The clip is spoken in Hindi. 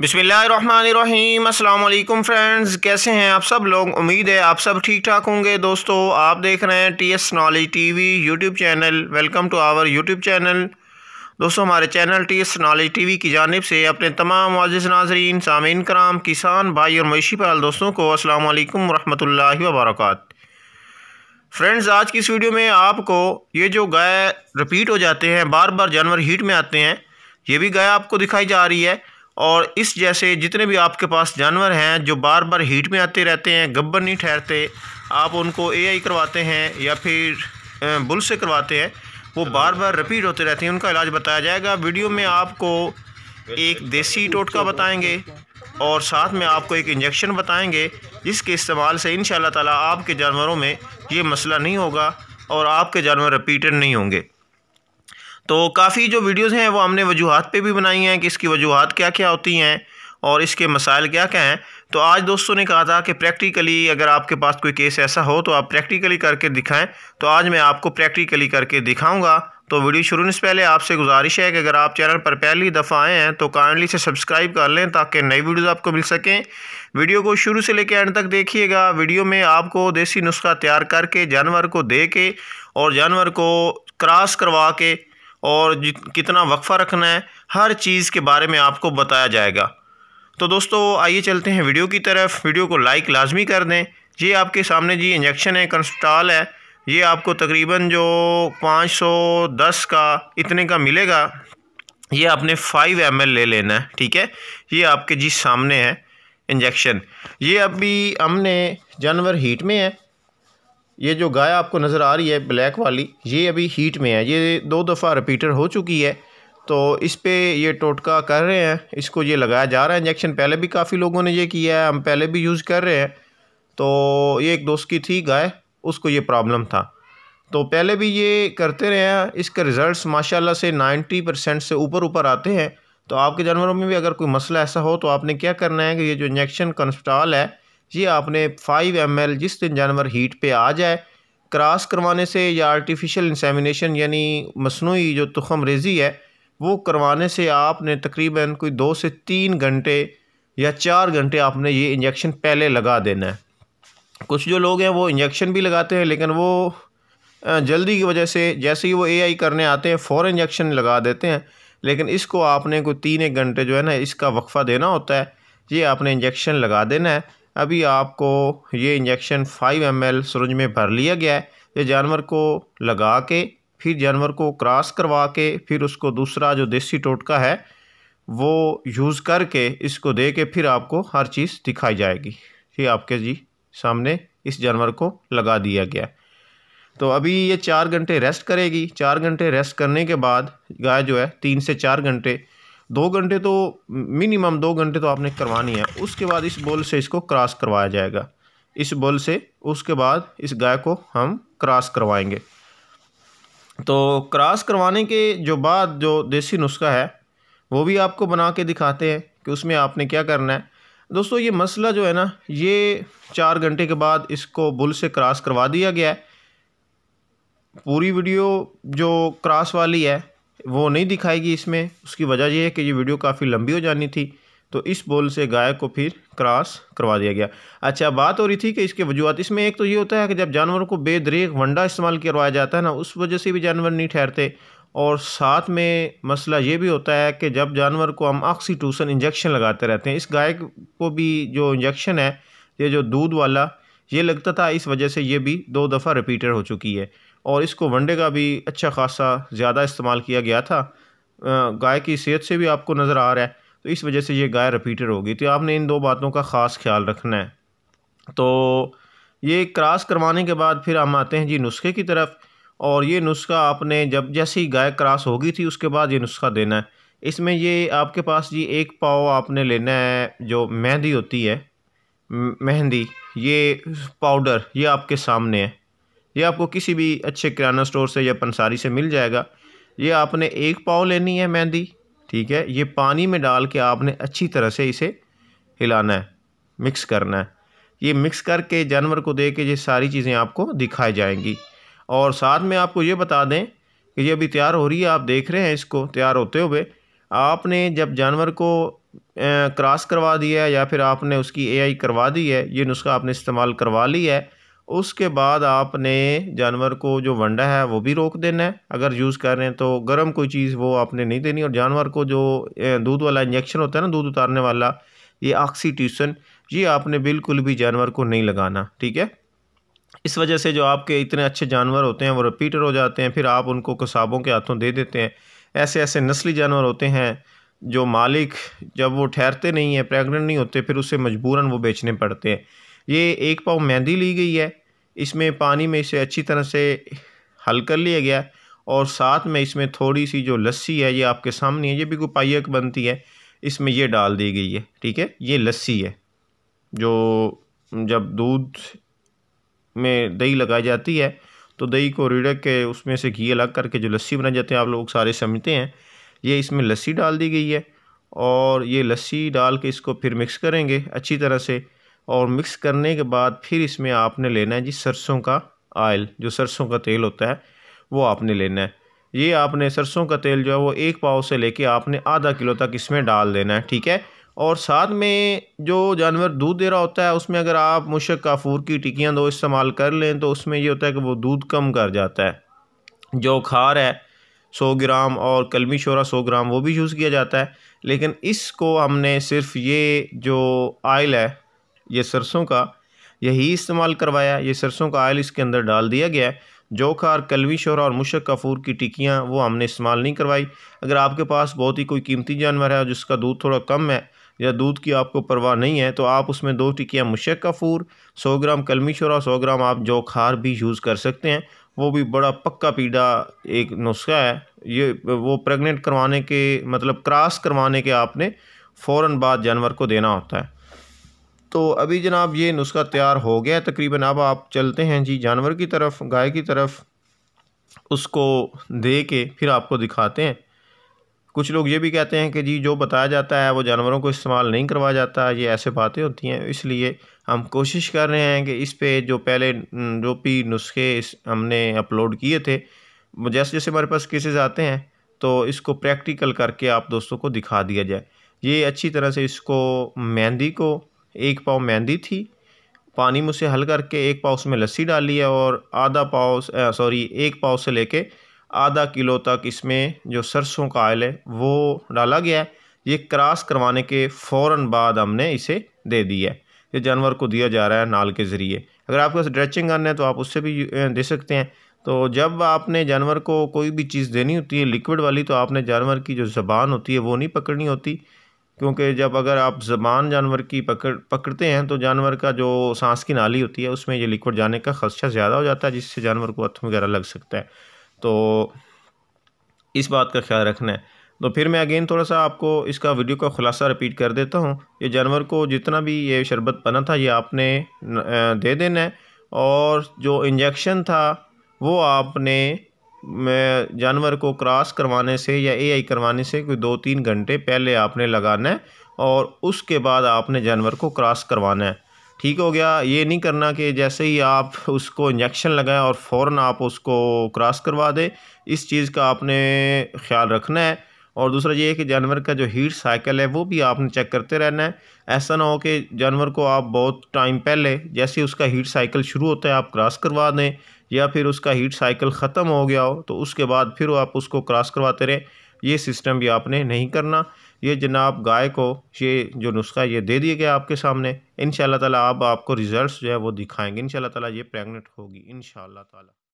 बिसमीम अल्लाम फ्रेंड्स कैसे हैं आप सब लोग उम्मीद है आप सब ठीक ठाक होंगे दोस्तों आप देख रहे हैं T S knowledge T V YouTube channel welcome to our YouTube channel दोस्तों हमारे channel T S knowledge T V की जानब से अपने तमाम वाजिज़ नाजरीन सामीन कराम किसान भाई और मवेशी पाल दोस्तों को असल वरहमल वबरकू फ्रेंड्स आज की इस वीडियो में आपको ये जो गाय रिपीट हो जाते हैं बार बार जानवर हीट में आते हैं ये भी गाय आपको दिखाई जा रही है और इस जैसे जितने भी आपके पास जानवर हैं जो बार बार हीट में आते रहते हैं गब्बर नहीं ठहरते आप उनको एआई करवाते हैं या फिर बुल से करवाते हैं वो बार बार रिपीट होते रहते हैं उनका इलाज बताया जाएगा वीडियो में आपको एक देसी टोटका बताएंगे और साथ में आपको एक इंजेक्शन बताएंगे जिसके इस्तेमाल से इन ताला आपके जानवरों में ये मसला नहीं होगा और आपके जानवर रिपीटेड नहीं होंगे तो काफ़ी जो वीडियोज़ हैं वो हमने वजूहत पर भी बनाई हैं कि इसकी वजूहत क्या क्या होती हैं और इसके मसाइल क्या क्या हैं तो आज दोस्तों ने कहा था कि प्रैक्टिकली अगर आपके पास कोई केस ऐसा हो तो आप प्रैक्टिकली करके दिखाएं तो आज मैं आपको प्रैक्टिकली करके दिखाऊंगा तो वीडियो शुरू से पहले आपसे गुजारिश है कि अगर आप चैनल पर पहली दफ़ा आए हैं तो काइंडली से सब्सक्राइब कर लें ताकि नई वीडियोज़ आपको मिल सकें वीडियो को शुरू से लेकर एंड तक देखिएगा वीडियो में आपको देसी नुस्खा तैयार करके जानवर को दे के और जानवर को क्रॉस करवा के और कितना वक्फ़ा रखना है हर चीज़ के बारे में आपको बताया जाएगा तो दोस्तों आइए चलते हैं वीडियो की तरफ वीडियो को लाइक लाजमी कर दें ये आपके सामने जी इंजेक्शन है कंस्टाल है ये आपको तकरीबन जो 510 का इतने का मिलेगा ये आपने 5 एम ले लेना है ठीक है ये आपके जी सामने है इंजेक्शन ये अभी हमने जानवर हीट में है ये जो गाय आपको नज़र आ रही है ब्लैक वाली ये अभी हीट में है ये दो दफ़ा रिपीटर हो चुकी है तो इस पर ये टोटका कर रहे हैं इसको ये लगाया जा रहा है इंजेक्शन पहले भी काफ़ी लोगों ने ये किया है हम पहले भी यूज़ कर रहे हैं तो ये एक दोस्त की थी गाय उसको ये प्रॉब्लम था तो पहले भी ये करते रहे हैं इसके रिज़ल्ट माशाल्लाह से 90 परसेंट से ऊपर ऊपर आते हैं तो आपके जानवरों में भी अगर कोई मसला ऐसा हो तो आपने क्या करना है कि ये जो इंजेक्शन कंस्टाल है ये आपने 5 एम जिस दिन जानवर हीट पे आ जाए क्रॉस करवाने से या आर्टिफिशियल इंसेमिनेशन यानी मसनू जो तुखम रेजी है वो करवाने से आपने तकरीबन कोई दो से तीन घंटे या चार घंटे आपने ये इंजेक्शन पहले लगा देना है कुछ जो लोग हैं वो इंजेक्शन भी लगाते हैं लेकिन वो जल्दी की वजह से जैसे ही वो एआई करने आते हैं फ़ौर इंजेक्शन लगा देते हैं लेकिन इसको आपने कोई तीन एक घंटे जो है ना इसका वक्फ़ा देना होता है ये आपने इंजेक्शन लगा देना है अभी आपको ये इंजेक्शन 5 एम एल सुरंज में भर लिया गया है ये जानवर को लगा के फिर जानवर को क्रॉस करवा के फिर उसको दूसरा जो देसी टोटका है वो यूज़ करके इसको दे के फिर आपको हर चीज़ दिखाई जाएगी ये आपके जी सामने इस जानवर को लगा दिया गया तो अभी ये चार घंटे रेस्ट करेगी चार घंटे रेस्ट करने के बाद गाय जो है तीन से चार घंटे दो घंटे तो मिनिमम दो घंटे तो आपने करवानी है उसके बाद इस बॉल से इसको क्रॉस करवाया जाएगा इस बॉल से उसके बाद इस गाय को हम क्रॉस करवाएंगे तो क्रॉस करवाने के जो बाद जो देसी नुस्खा है वो भी आपको बना के दिखाते हैं कि उसमें आपने क्या करना है दोस्तों ये मसला जो है ना ये चार घंटे के बाद इसको बुल से क्रॉस करवा दिया गया है पूरी वीडियो जो क्रॉस वाली है वो नहीं दिखाएगी इसमें उसकी वजह यह है कि ये वीडियो काफ़ी लंबी हो जानी थी तो इस बॉल से गाय को फिर क्रॉस करवा दिया गया अच्छा बात हो रही थी कि इसके वजूहत इसमें एक तो ये होता है कि जब जानवरों को बेदरेक वंडा इस्तेमाल करवाया जाता है ना उस वजह से भी जानवर नहीं ठहरते और साथ में मसला ये भी होता है कि जब जानवर को हम ऑक्सीटूसन इंजेक्शन लगाते रहते हैं इस गाय को भी जो इंजेक्शन है ये जो दूध वाला ये लगता था इस वजह से ये भी दो दफ़ा रिपीटर हो चुकी है और इसको वनडे का भी अच्छा खासा ज़्यादा इस्तेमाल किया गया था गाय की सेहत से भी आपको नज़र आ रहा है तो इस वजह से ये गाय रिपीटर होगी तो आपने इन दो बातों का ख़ास ख्याल रखना है तो ये क्रॉस करवाने के बाद फिर हम आते हैं जी नुस्खे की तरफ और ये नुस्खा आपने जब जैसे ही गाय क्रॉस होगी थी उसके बाद ये नुस्खा देना है इसमें ये आपके पास जी एक पाव आपने लेना है जो मेहंदी होती है मेहंदी ये पाउडर ये आपके सामने है ये आपको किसी भी अच्छे किराना स्टोर से या पंसारी से मिल जाएगा ये आपने एक पाव लेनी है मेहंदी ठीक है ये पानी में डाल के आपने अच्छी तरह से इसे हिलाना है मिक्स करना है ये मिक्स करके जानवर को दे के ये सारी चीज़ें आपको दिखाई जाएंगी और साथ में आपको ये बता दें कि ये अभी तैयार हो रही है आप देख रहे हैं इसको तैयार होते हुए आपने जब जानवर को क्रॉस करवा दिया है या फिर आपने उसकी एआई करवा दी है ये नुस्खा आपने इस्तेमाल करवा ली है उसके बाद आपने जानवर को जो वंडा है वो भी रोक देना है अगर यूज़ कर रहे हैं तो गर्म कोई चीज़ वो आपने नहीं देनी और जानवर को जो दूध वाला इंजेक्शन होता है ना दूध उतारने वाला ये ऑक्सीट्यूसन ये आपने बिल्कुल भी जानवर को नहीं लगाना ठीक है इस वजह से जो आपके इतने अच्छे जानवर होते हैं वो रिपीटर हो जाते हैं फिर आप उनको कसाबों के हाथों दे देते हैं ऐसे ऐसे नस्ली जानवर होते हैं जो मालिक जब वो ठहरते नहीं हैं प्रेग्नेंट नहीं होते फिर उसे मजबूरन वो बेचने पड़ते हैं ये एक पाव मेहंदी ली गई है इसमें पानी में इसे अच्छी तरह से हल कर लिया गया और साथ में इसमें थोड़ी सी जो लस्सी है ये आपके सामने है ये भी गुपाइक बनती है इसमें ये डाल दी गई है ठीक है ये लस्सी है जो जब दूध में दही लगाई जाती है तो दही को रिड़क के उसमें से घी अलग करके जो लस्सी बनाई जाती है आप लोग सारे समझते हैं ये इसमें लस्सी डाल दी गई है और ये लस्सी डाल के इसको फिर मिक्स करेंगे अच्छी तरह से और मिक्स करने के बाद फिर इसमें आपने लेना है जी सरसों का आयल जो सरसों का तेल होता है वो आपने लेना है ये आपने सरसों का तेल जो है वो एक पाव से लेके आपने आधा किलो तक इसमें डाल देना है ठीक है और साथ में जो जानवर दूध दे रहा होता है उसमें अगर आप मुशक काफूर की टिकियाँ दो इस्तेमाल कर लें तो उसमें ये होता है कि वो दूध कम कर जाता है जो खार है सौ ग्राम और कलमी शोरा सौ ग्राम वो भी यूज़ किया जाता है लेकिन इसको हमने सिर्फ ये जो आयल है ये सरसों का यही इस्तेमाल करवाया ये सरसों का आयल इसके अंदर डाल दिया गया है जोखार कलवी शोरा और मुशक कफूर की टिकियाँ वो हमने इस्तेमाल नहीं करवाई अगर आपके पास बहुत ही कोई कीमती जानवर है जिसका दूध थोड़ा कम है या दूध की आपको परवाह नहीं है तो आप उसमें दो टिकियाँ मुशक कफूर सौ ग्राम कलमी शोरा सौ ग्राम आप जो खार भी यूज़ कर सकते हैं वो भी बड़ा पक्का पीड़ा एक नुस्खा है ये वो प्रेग्नेंट करवाने के मतलब क्रॉस करवाने के आपने फ़ौर बाद जानवर को देना होता है तो अभी जनाब ये नुस्खा तैयार हो गया तकरीबन अब आप चलते हैं जी जानवर की तरफ गाय की तरफ उसको दे के फिर आपको दिखाते हैं कुछ लोग ये भी कहते हैं कि जी जो बताया जाता है वो जानवरों को इस्तेमाल नहीं करवाया जाता ये ऐसे बातें होती हैं इसलिए हम कोशिश कर रहे हैं कि इस पे जो पहले हम्म, जो भी नुस्खे हमने अपलोड किए थे जैसे जैसे हमारे पास केसेज आते हैं तो इसको प्रैक्टिकल करके आप दोस्तों को दिखा दिया जाए ये अच्छी तरह से इसको मेहंदी को एक पाव मेहंदी थी पानी में उसे हल करके एक पाव उसमें लस्सी डाली है और आधा पाव सॉरी एक पाव से लेके आधा किलो तक इसमें जो सरसों का आयल है वो डाला गया है ये क्रॉस करवाने के फ़ौर बाद हमने इसे दे दिया है ये जानवर को दिया जा रहा है नाल के ज़रिए अगर आपके ड्रेचिंग करना है तो आप उससे भी दे सकते हैं तो जब आपने जानवर को कोई भी चीज़ देनी होती है लिक्विड वाली तो आपने जानवर की जो ज़बान होती है वो नहीं पकड़नी होती क्योंकि जब अगर आप ज़बान जानवर की पकड़ पकड़ते हैं तो जानवर का जो सांस की नाली होती है उसमें ये लिक्विड जाने का खदशा ज़्यादा हो जाता है जिससे जानवर को हथ वगैरह लग सकता है तो इस बात का ख्याल रखना है तो फिर मैं अगेन थोड़ा सा आपको इसका वीडियो का खुलासा रिपीट कर देता हूँ ये जानवर को जितना भी ये शरबत बना था ये आपने दे देना है और जो इंजेक्शन था वो आपने में जानवर को क्रॉस करवाने से या एआई करवाने से कोई दो तीन घंटे पहले आपने लगाना है और उसके बाद आपने जानवर को क्रॉस करवाना है ठीक हो गया ये नहीं करना कि जैसे ही आप उसको इंजेक्शन लगाएं और फ़ौर आप उसको क्रॉस करवा दें इस चीज़ का आपने ख्याल रखना है और दूसरा ये है कि जानवर का जो हीट साइकिल है वो भी आपने चेक करते रहना है ऐसा ना हो कि जानवर को आप बहुत टाइम पहले जैसे उसका हीट साइकिल शुरू होता है आप क्रॉस करवा दें या फिर उसका हीट साइकिल ख़त्म हो गया हो तो उसके बाद फिर आप उसको क्रॉस करवाते रहें ये सिस्टम भी आपने नहीं करना ये जनाब गाय को ये जो नुस्खा ये दे दिए गए आपके सामने इन ताला अब आपको रिज़ल्ट जो है वो दिखाएंगे इन ताला ये प्रेगनेंट होगी इन ताला